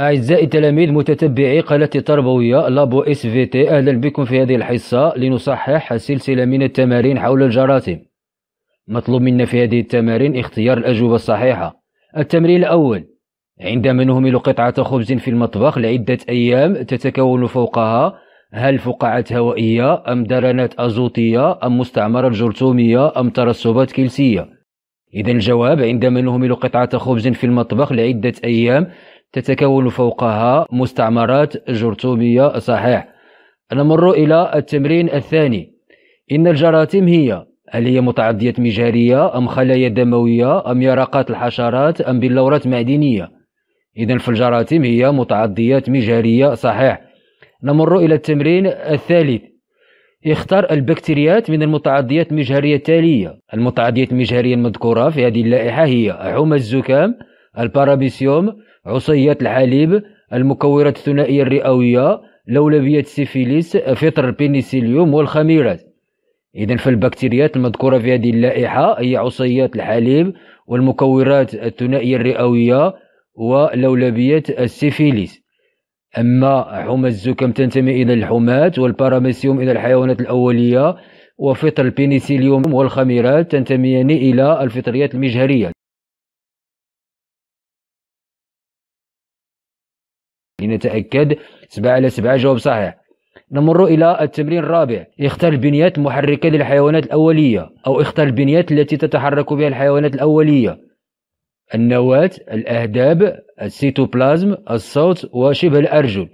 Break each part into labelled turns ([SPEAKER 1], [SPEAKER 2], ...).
[SPEAKER 1] أعزائي التلاميذ متتبعي قناة التربوية لابو اس في تي أهلا بكم في هذه الحصة لنصحح سلسلة من التمارين حول الجراثيم مطلوب منا في هذه التمارين اختيار الأجوبة الصحيحة التمرين الأول عندما نهمل قطعة خبز في المطبخ لعدة أيام تتكون فوقها هل فقاعات هوائية أم درنات أزوتية أم مستعمرة جرثومية أم ترسبات كلسية إذا الجواب عندما نهمل قطعة خبز في المطبخ لعدة أيام تتكون فوقها مستعمرات جرثومية صحيح نمر إلى التمرين الثاني إن الجراثيم هي هل هي متعدية مجهرية أم خلايا دموية أم يرقات الحشرات أم بلورات معدنية إذا فالجراثيم هي متعديات مجهرية صحيح نمر إلى التمرين الثالث اختار البكتيريات من المتعديات المجهرية التالية المتعديات المجهرية المذكورة في هذه اللائحة هي حمى الزكام البارابيسيوم عصيات الحليب المكورات الثنائية الرئوية لولبية السيفيليس فطر البنسيليوم والخميرات إذا فالبكتيريات المذكورة في هذه اللائحة هي عصيات الحليب والمكورات الثنائية الرئوية ولولبية السيفيليس أما حمى الزكام تنتمي إلى الحمات والباراميسيوم إلى الحيوانات الأولية وفطر البنسيليوم والخميرات تنتميان إلى الفطريات المجهرية لنتأكد سبعة على سبعة جواب صحيح نمر إلى التمرين الرابع اختار البنيات المحركة للحيوانات الأولية أو اختار البنيات التي تتحرك بها الحيوانات الأولية النواة الأهداب السيتوبلازم الصوت وشبه الأرجل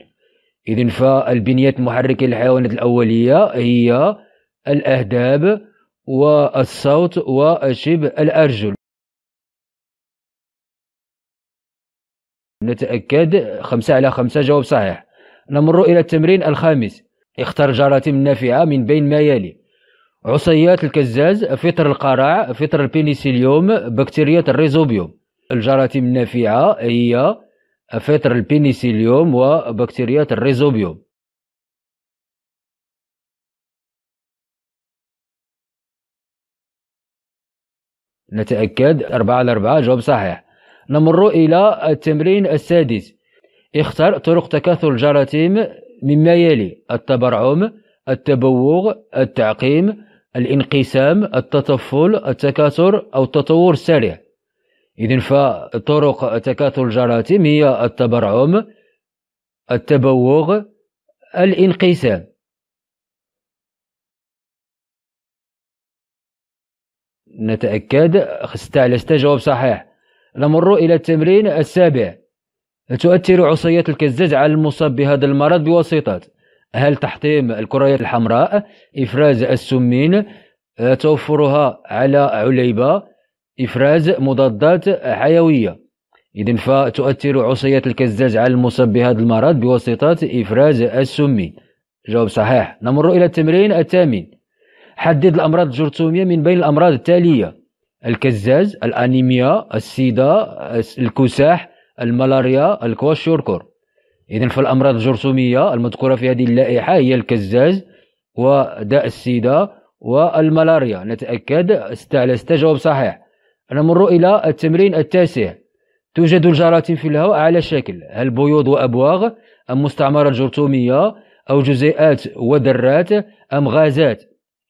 [SPEAKER 1] إذن فالبنيات المحركة للحيوانات الأولية هي الأهداب والصوت وشبه الأرجل نتأكد خمسة على خمسة جواب صحيح نمر إلى التمرين الخامس اختر جارتي نافعة من بين ما يلي عصيات الكزاز فطر القرع فطر البينيسيليوم بكتيريا الريزوبيوم الجراثيم النافعة هي فطر البينيسيليوم وبكتيريا الريزوبيوم نتأكد أربعة على أربعة جواب صحيح نمر إلى التمرين السادس اختر طرق تكاثر الجراثيم مما يلي التبرعم التبوغ التعقيم الانقسام التطفل التكاثر أو التطور السريع إذا فطرق تكاثر الجراثيم هي التبرعم التبوغ الانقسام نتأكد على جواب صحيح نمر إلى التمرين السابع تؤثر عصيات الكزاز على المصاب بهذا المرض بواسطة هل تحطيم الكريات الحمراء إفراز السمين آه، توفرها على عليبة إفراز مضادات حيوية إذن فتؤثر عصيات الكزاز على المصاب بهذا المرض بواسطة إفراز السمين جواب صحيح نمر إلى التمرين الثامن حدد الأمراض الجرثومية من بين الأمراض التالية الكزاز الانيميا السيدا الكساح الملاريا الكوش اذا فالامراض الجرثوميه المذكوره في هذه اللائحه هي الكزاز وداء السيدا والملاريا نتاكد على جواب صحيح نمر الى التمرين التاسع توجد الجراثيم في الهواء على شكل هل بيوض وابواغ ام مستعمرات جرثوميه او جزيئات وذرات ام غازات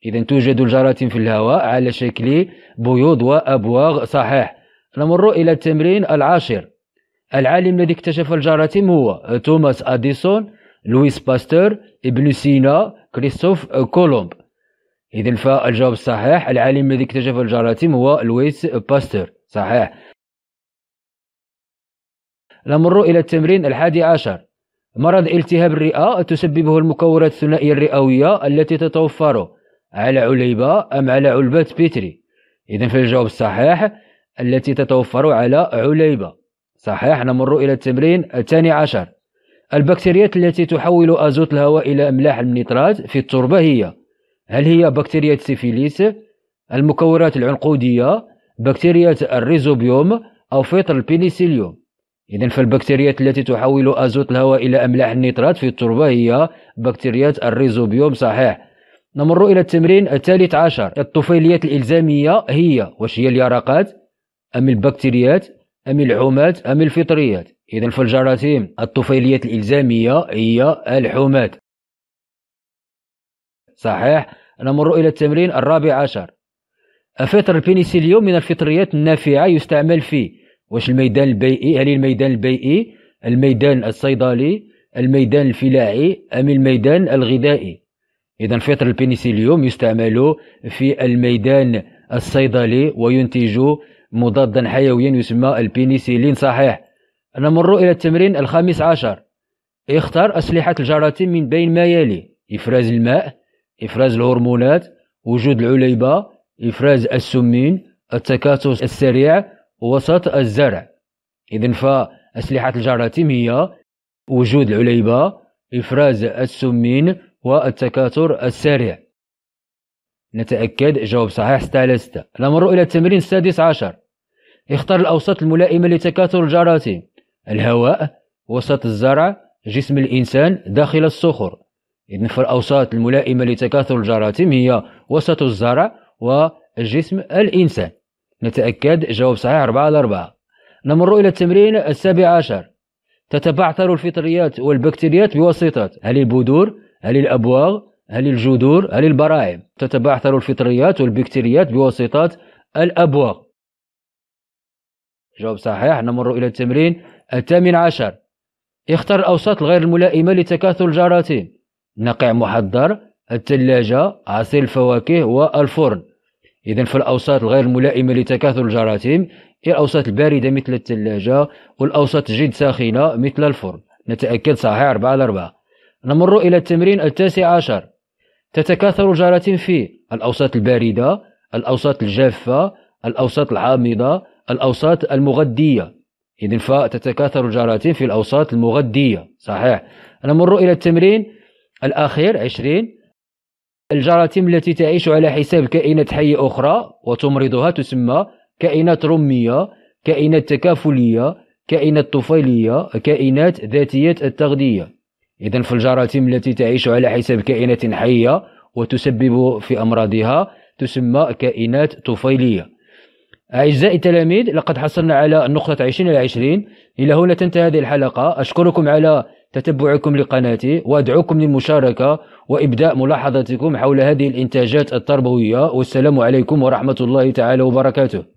[SPEAKER 1] إذا توجد الجراثيم في الهواء على شكل بيوض وأبواغ صحيح نمر إلى التمرين العاشر العالم الذي اكتشف الجراثيم هو توماس أديسون لويس باستور ابن سينا كريستوف كولومب إذا فالجواب الصحيح العالم الذي اكتشف الجراثيم هو لويس باستور صحيح نمر إلى التمرين الحادي عشر مرض التهاب الرئة تسببه المكورات الثنائية الرئوية التي تتوفر على عليبة أم على علبة بيتري إذا فالجواب الصحيح التي تتوفر على عليبة صحيح نمر إلى التمرين الثاني عشر البكتيريات التي تحول أزوت الهواء إلى أملاح النيترات في التربة هي هل هي بكتيريا سيفيليس المكورات العنقودية بكتيريا الريزوبيوم أو فطر البينيسيليوم إذا فالبكتيريات التي تحول أزوت الهواء إلى أملاح النيترات في التربة هي بكتيريا الريزوبيوم صحيح نمر إلى التمرين الثالث عشر الطفيليات الإلزامية هي واش هي اليرقات أم البكتيريات أم الحومات أم الفطريات إذا الجراثيم الطفيليات الإلزامية هي الحومات صحيح نمر إلى التمرين الرابع عشر أفطر البينيسيليوم من الفطريات النافعة يستعمل في واش الميدان البيئي هل الميدان البيئي الميدان الصيدلي الميدان الفلاحي أم الميدان الغذائي إذا فطر البنسيليوم يستعمل في الميدان الصيدلي وينتج مضادا حيويا يسمى البنسيلين صحيح نمر إلى التمرين الخامس عشر اختر أسلحة الجراثيم من بين ما يلي إفراز الماء إفراز الهرمونات وجود العليبة إفراز السمين التكاثر السريع وسط الزرع إذا فأسلحة الجراثيم هي وجود العليبة إفراز السمين والتكاثر السريع نتأكد جواب صحيح ستة ستة نمر إلى التمرين السادس عشر اختر الأوساط الملائمة لتكاثر الجراثيم الهواء وسط الزرع جسم الإنسان داخل الصخور إذن فالأوساط الملائمة لتكاثر الجراثيم هي وسط الزرع وجسم الإنسان نتأكد جواب صحيح أربعة على 4 نمر إلى التمرين السابع عشر تتبعثر الفطريات والبكتيريات بواسطة هل البذور هل الأبواغ هل الجذور هل البراعم تتبعثر الفطريات والبكتيريات بواسطة الأبواغ جواب صحيح نمر إلى التمرين الثامن عشر اختر الأوساط الغير الملائمة لتكاثر الجراثيم نقع محضر الثلاجة عصير الفواكه والفرن إذا فالأوساط الغير الملائمة لتكاثر الجراثيم هي الأوساط الباردة مثل الثلاجة والأوساط جد ساخنة مثل الفرن نتأكد صحيح 4 على 4 نمر إلى التمرين التاسع عشر تتكاثر الجراثيم فيه الأوساط الباردة الأوساط الجافة الأوساط العامضة الأوساط المغذية إذن فتتكاثر الجراثيم في الأوساط المغذية صحيح نمر إلى التمرين الأخير عشرين الجراثيم التي تعيش على حساب كائنات حية أخرى وتمرضها تسمى كائنات رمية كائنات تكافلية كائنات طفيلية كائنات ذاتية التغذية إذا فالجراثيم التي تعيش على حساب كائنات حية وتسبب في أمراضها تسمى كائنات طفيلية أعزائي التلاميذ لقد حصلنا على نقطة 20 إلى 20 إلى هنا تنتهي هذه الحلقة أشكركم على تتبعكم لقناتي وأدعوكم للمشاركة وإبداء ملاحظاتكم حول هذه الإنتاجات التربوية والسلام عليكم ورحمة الله تعالى وبركاته